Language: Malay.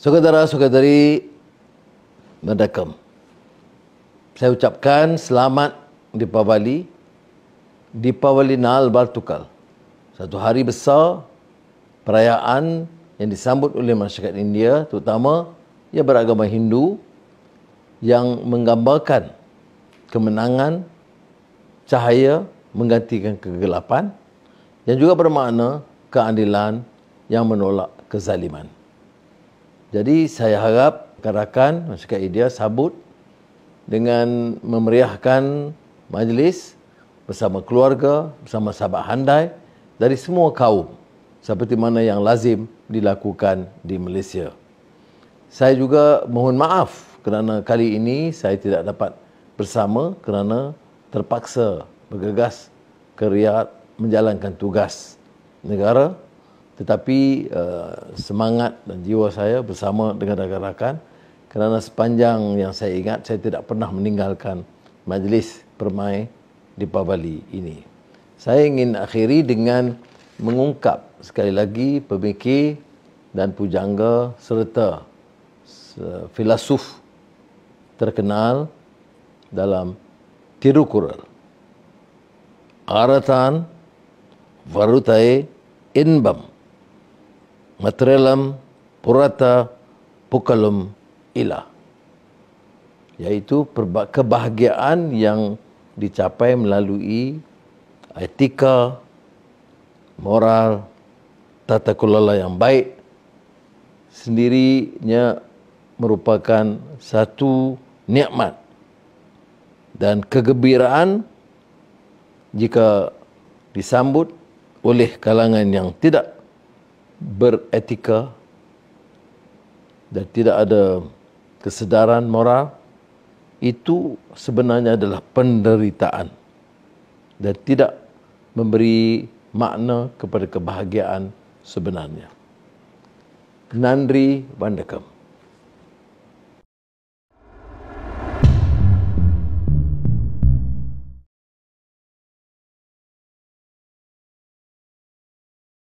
Saudara-saudari Merdekam Saya ucapkan selamat di Dipawali Dipawali Nal Bartukal Satu hari besar Perayaan yang disambut oleh masyarakat India Terutama yang beragama Hindu Yang menggambarkan Kemenangan Cahaya menggantikan kegelapan Yang juga bermakna keadilan yang menolak kezaliman. Jadi saya harap rakan-rakan masyarakat idea sabut dengan memeriahkan majlis bersama keluarga, bersama sahabat handai dari semua kaum seperti mana yang lazim dilakukan di Malaysia. Saya juga mohon maaf kerana kali ini saya tidak dapat bersama kerana terpaksa bergegas ke Riyadh menjalankan tugas negara tetapi uh, semangat dan jiwa saya bersama dengan rakan-rakan kerana sepanjang yang saya ingat saya tidak pernah meninggalkan majlis permai di Pabali ini. Saya ingin akhiri dengan mengungkap sekali lagi pemikir dan pujangga serta filosof terkenal dalam Tirukural. Aratan Varutai Inbam materialam purata pukalum ilah yaitu kebahagiaan yang dicapai melalui etika moral tata kelola yang baik sendirinya merupakan satu nikmat dan kegembiraan jika disambut oleh kalangan yang tidak beretika dan tidak ada kesedaran moral itu sebenarnya adalah penderitaan dan tidak memberi makna kepada kebahagiaan sebenarnya. Nandri Vandekam.